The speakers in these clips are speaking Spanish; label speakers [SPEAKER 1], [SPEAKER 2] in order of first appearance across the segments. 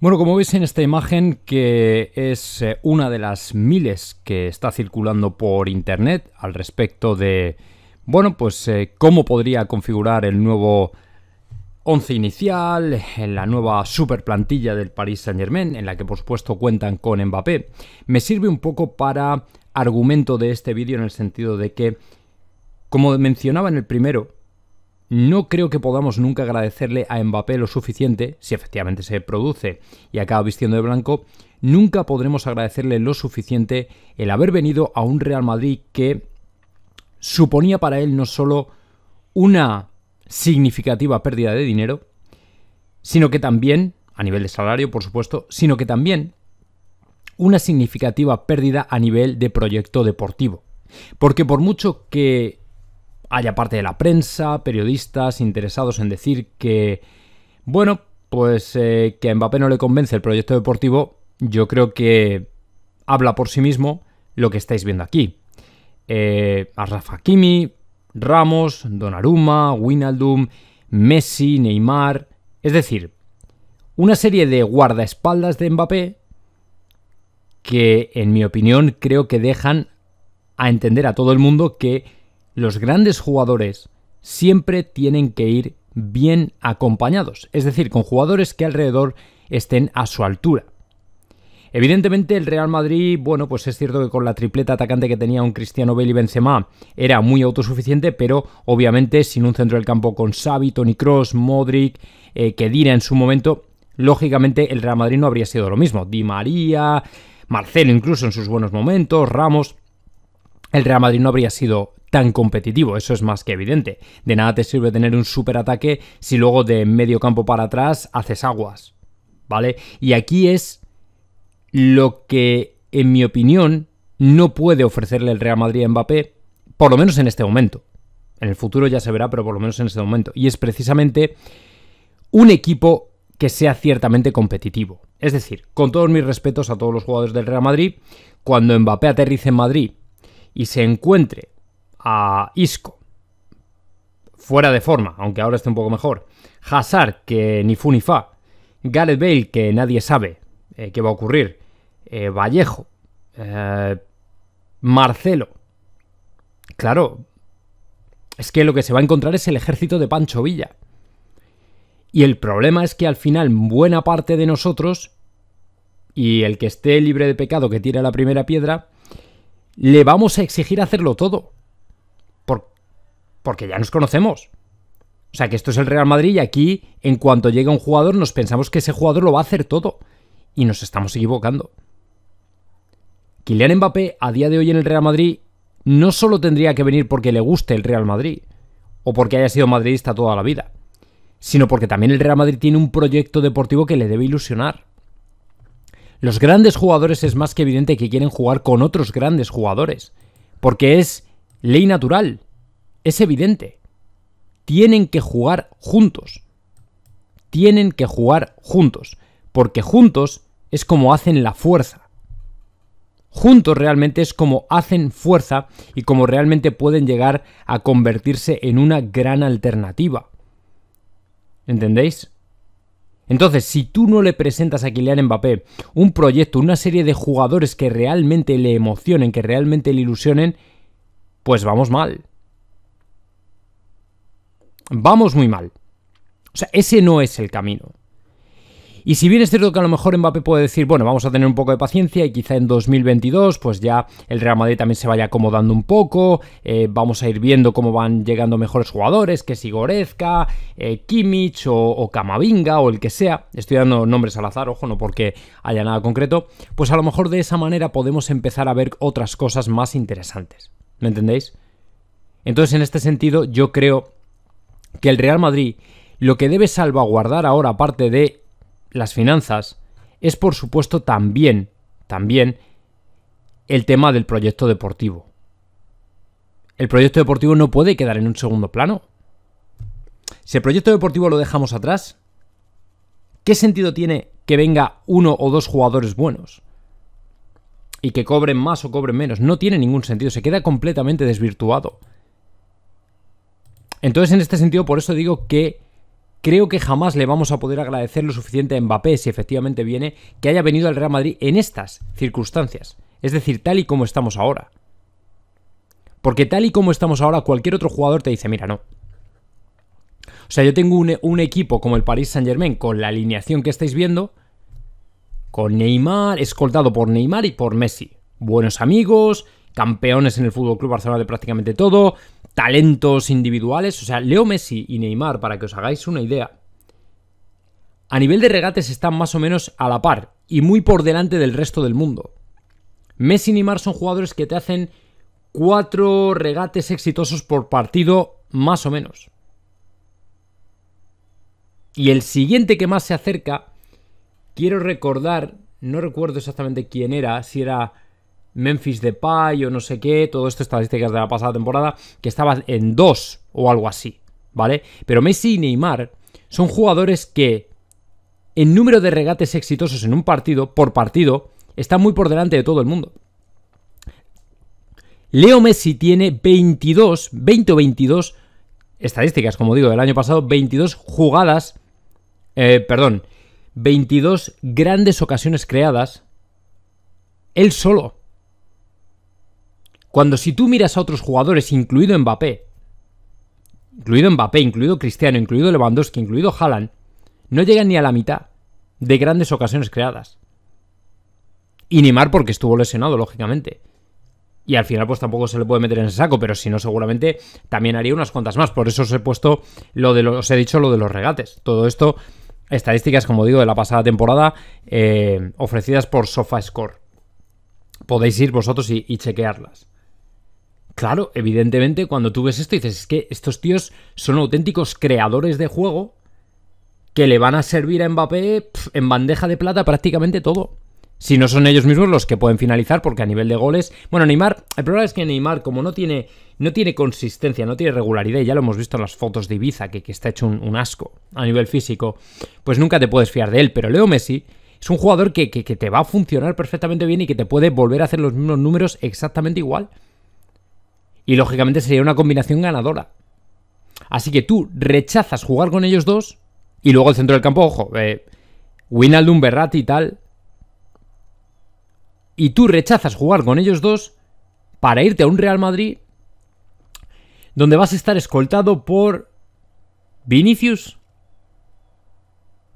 [SPEAKER 1] Bueno, como veis en esta imagen, que es eh, una de las miles que está circulando por internet al respecto de, bueno, pues eh, cómo podría configurar el nuevo 11 inicial, en la nueva super plantilla del Paris Saint Germain, en la que por supuesto cuentan con Mbappé, me sirve un poco para argumento de este vídeo en el sentido de que, como mencionaba en el primero, no creo que podamos nunca agradecerle a Mbappé lo suficiente, si efectivamente se produce y acaba vistiendo de blanco, nunca podremos agradecerle lo suficiente el haber venido a un Real Madrid que suponía para él no solo una significativa pérdida de dinero, sino que también, a nivel de salario por supuesto, sino que también una significativa pérdida a nivel de proyecto deportivo. Porque por mucho que haya parte de la prensa, periodistas interesados en decir que, bueno, pues eh, que a Mbappé no le convence el proyecto deportivo, yo creo que habla por sí mismo lo que estáis viendo aquí. Eh, ...a Rafa Kimi, Ramos, Donnarumma, Winaldum, Messi, Neymar. Es decir, una serie de guardaespaldas de Mbappé que, en mi opinión, creo que dejan a entender a todo el mundo que los grandes jugadores siempre tienen que ir bien acompañados, es decir, con jugadores que alrededor estén a su altura. Evidentemente el Real Madrid, bueno, pues es cierto que con la tripleta atacante que tenía un Cristiano Bale y Benzema era muy autosuficiente, pero obviamente sin un centro del campo con Xavi, Toni Kroos, Modric, eh, Kedira en su momento, lógicamente el Real Madrid no habría sido lo mismo. Di María, Marcelo incluso en sus buenos momentos, Ramos, el Real Madrid no habría sido tan competitivo, eso es más que evidente. De nada te sirve tener un superataque si luego de medio campo para atrás haces aguas. ¿Vale? Y aquí es lo que, en mi opinión, no puede ofrecerle el Real Madrid a Mbappé, por lo menos en este momento. En el futuro ya se verá, pero por lo menos en este momento. Y es precisamente un equipo que sea ciertamente competitivo. Es decir, con todos mis respetos a todos los jugadores del Real Madrid, cuando Mbappé aterrice en Madrid y se encuentre a Isco. Fuera de forma, aunque ahora esté un poco mejor. Hazard, que ni fu ni fa. Gareth Bale, que nadie sabe eh, qué va a ocurrir. Eh, Vallejo. Eh, Marcelo. Claro. Es que lo que se va a encontrar es el ejército de Pancho Villa. Y el problema es que al final buena parte de nosotros, y el que esté libre de pecado que tire la primera piedra, le vamos a exigir hacerlo todo porque ya nos conocemos. O sea que esto es el Real Madrid y aquí, en cuanto llega un jugador, nos pensamos que ese jugador lo va a hacer todo. Y nos estamos equivocando. Kylian Mbappé, a día de hoy en el Real Madrid, no solo tendría que venir porque le guste el Real Madrid, o porque haya sido madridista toda la vida, sino porque también el Real Madrid tiene un proyecto deportivo que le debe ilusionar. Los grandes jugadores es más que evidente que quieren jugar con otros grandes jugadores, porque es ley natural es evidente. Tienen que jugar juntos. Tienen que jugar juntos, porque juntos es como hacen la fuerza. Juntos realmente es como hacen fuerza y como realmente pueden llegar a convertirse en una gran alternativa. ¿Entendéis? Entonces, si tú no le presentas a Kylian Mbappé un proyecto, una serie de jugadores que realmente le emocionen, que realmente le ilusionen, pues vamos mal vamos muy mal. O sea, ese no es el camino. Y si bien es cierto que a lo mejor Mbappé puede decir, bueno, vamos a tener un poco de paciencia y quizá en 2022 pues ya el Real Madrid también se vaya acomodando un poco, eh, vamos a ir viendo cómo van llegando mejores jugadores, que si Goretzka, eh, Kimmich o, o, Camavinga o el que sea, estoy dando nombres al azar, ojo, no porque haya nada concreto, pues a lo mejor de esa manera podemos empezar a ver otras cosas más interesantes. ¿Me entendéis? Entonces en este sentido yo creo que el Real Madrid lo que debe salvaguardar ahora, aparte de las finanzas, es por supuesto también, también, el tema del proyecto deportivo. El proyecto deportivo no puede quedar en un segundo plano. Si el proyecto deportivo lo dejamos atrás, ¿qué sentido tiene que venga uno o dos jugadores buenos? Y que cobren más o cobren menos. No tiene ningún sentido, se queda completamente desvirtuado. Entonces, en este sentido, por eso digo que creo que jamás le vamos a poder agradecer lo suficiente a Mbappé, si efectivamente viene, que haya venido al Real Madrid en estas circunstancias. Es decir, tal y como estamos ahora. Porque tal y como estamos ahora, cualquier otro jugador te dice, mira, no. O sea, yo tengo un, equipo como el Paris Saint Germain, con la alineación que estáis viendo, con Neymar, escoltado por Neymar y por Messi. Buenos amigos, campeones en el Fútbol Club Barcelona de prácticamente todo, talentos individuales. O sea, Leo Messi y Neymar, para que os hagáis una idea, a nivel de regates están más o menos a la par y muy por delante del resto del mundo. Messi y Neymar son jugadores que te hacen cuatro regates exitosos por partido, más o menos. Y el siguiente que más se acerca, quiero recordar, no recuerdo exactamente quién era, si era Memphis Depay o no sé qué, todo esto estadísticas de la pasada temporada, que estaban en dos o algo así, ¿vale? Pero Messi y Neymar son jugadores que en número de regates exitosos en un partido, por partido, están muy por delante de todo el mundo. Leo Messi tiene 22, 20 o 22 estadísticas, como digo, del año pasado, 22 jugadas, eh, perdón, 22 grandes ocasiones creadas, él solo. Cuando si tú miras a otros jugadores, incluido Mbappé, incluido Mbappé, incluido Cristiano, incluido Lewandowski, incluido Haaland, no llegan ni a la mitad de grandes ocasiones creadas. Y mal porque estuvo lesionado, lógicamente. Y al final pues tampoco se le puede meter en ese saco, pero si no seguramente también haría unas cuantas más. Por eso os he puesto lo de los, os he dicho lo de los regates. Todo esto, estadísticas como digo de la pasada temporada, eh, ofrecidas por SofaScore. Podéis ir vosotros y chequearlas. Claro, evidentemente cuando tú ves esto dices, es que estos tíos son auténticos creadores de juego que le van a servir a Mbappé en bandeja de plata prácticamente todo. Si no son ellos mismos los que pueden finalizar, porque a nivel de goles. Bueno, Neymar, el problema es que Neymar, como no tiene, no tiene consistencia, no tiene regularidad, y ya lo hemos visto en las fotos de Ibiza, que, está hecho un, asco a nivel físico, pues nunca te puedes fiar de él. Pero Leo Messi es un jugador que, que, que te va a funcionar perfectamente bien y que te puede volver a hacer los mismos números exactamente igual. Y lógicamente sería una combinación ganadora. Así que tú rechazas jugar con ellos dos y luego el centro del campo, ojo, eh, y tal. Y tú rechazas jugar con ellos dos para irte a un Real Madrid donde vas a estar escoltado por Vinicius,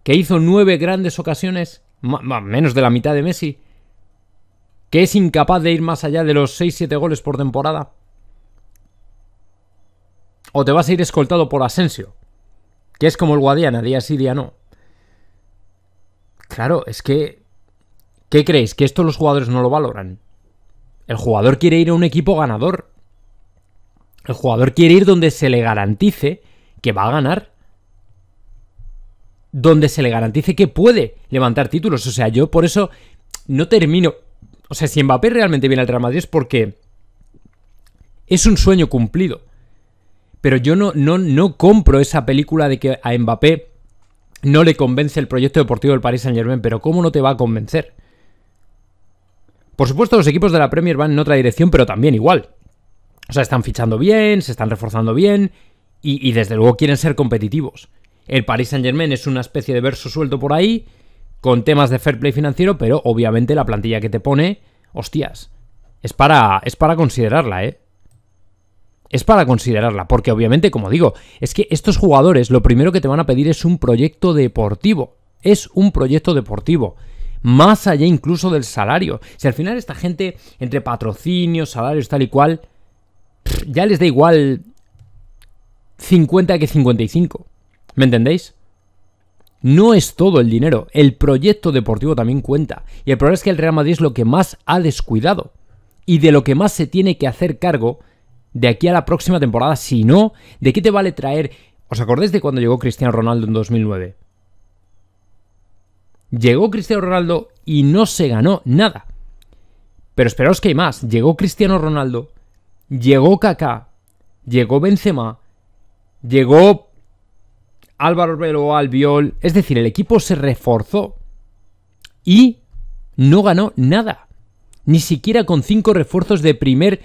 [SPEAKER 1] que hizo nueve grandes ocasiones, menos de la mitad de Messi, que es incapaz de ir más allá de los 6-7 goles por temporada o te vas a ir escoltado por Asensio, que es como el Guadiana, día sí, día no. Claro, es que... ¿Qué creéis? ¿Que esto los jugadores no lo valoran? El jugador quiere ir a un equipo ganador. El jugador quiere ir donde se le garantice que va a ganar. Donde se le garantice que puede levantar títulos. O sea, yo por eso no termino. O sea, si Mbappé realmente viene al Real Madrid es porque es un sueño cumplido pero yo no, no, no compro esa película de que a Mbappé no le convence el proyecto deportivo del Paris Saint Germain, pero ¿cómo no te va a convencer? Por supuesto, los equipos de la Premier van en otra dirección, pero también igual. O sea, están fichando bien, se están reforzando bien y, desde luego quieren ser competitivos. El Paris Saint Germain es una especie de verso suelto por ahí, con temas de fair play financiero, pero obviamente la plantilla que te pone, hostias, es para, es para considerarla, ¿eh? es para considerarla, porque obviamente, como digo, es que estos jugadores lo primero que te van a pedir es un proyecto deportivo. Es un proyecto deportivo más allá incluso del salario. Si al final esta gente, entre patrocinios, salarios, tal y cual, ya les da igual 50 que 55. ¿Me entendéis? No es todo el dinero, el proyecto deportivo también cuenta. Y el problema es que el Real Madrid es lo que más ha descuidado. Y de lo que más se tiene que hacer cargo de aquí a la próxima temporada. Si no, ¿de qué te vale traer? ¿Os acordáis de cuando llegó Cristiano Ronaldo en 2009? Llegó Cristiano Ronaldo y no se ganó nada. Pero esperaos que hay más. Llegó Cristiano Ronaldo, llegó Kaká, llegó Benzema, llegó Álvaro Velo Albiol. Es decir, el equipo se reforzó y no ganó nada. Ni siquiera con cinco refuerzos de primer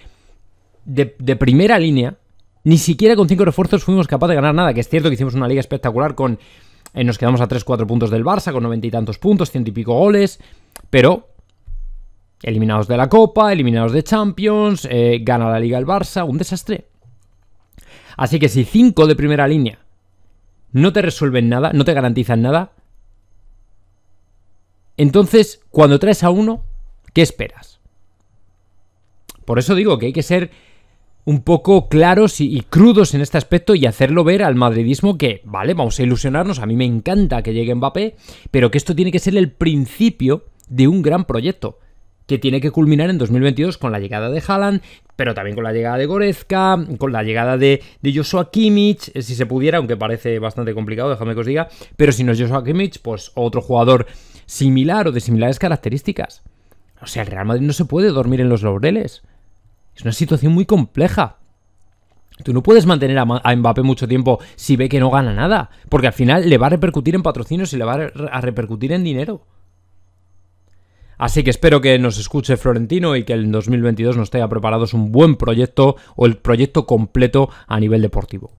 [SPEAKER 1] de, primera línea, ni siquiera con cinco refuerzos fuimos capaces de ganar nada, que es cierto que hicimos una liga espectacular con... Eh, nos quedamos a 3-4 puntos del Barça, con noventa y tantos puntos, ciento y pico goles, pero eliminados de la Copa, eliminados de Champions, eh, gana la liga el Barça, un desastre. Así que si cinco de primera línea no te resuelven nada, no te garantizan nada, entonces cuando traes a uno, ¿qué esperas? Por eso digo que hay que ser un poco claros y, crudos en este aspecto y hacerlo ver al madridismo que, vale, vamos a ilusionarnos, a mí me encanta que llegue Mbappé, pero que esto tiene que ser el principio de un gran proyecto que tiene que culminar en 2022 con la llegada de Haaland, pero también con la llegada de Goretzka, con la llegada de, de, Joshua Kimmich, eh, si se pudiera, aunque parece bastante complicado, déjame que os diga, pero si no es Joshua Kimmich, pues otro jugador similar o de similares características. O sea, el Real Madrid no se puede dormir en los laureles. Es una situación muy compleja. Tú no puedes mantener a, Mbappé mucho tiempo si ve que no gana nada, porque al final le va a repercutir en patrocinios y le va a, repercutir en dinero. Así que espero que nos escuche Florentino y que el 2022 nos tenga preparados un buen proyecto o el proyecto completo a nivel deportivo.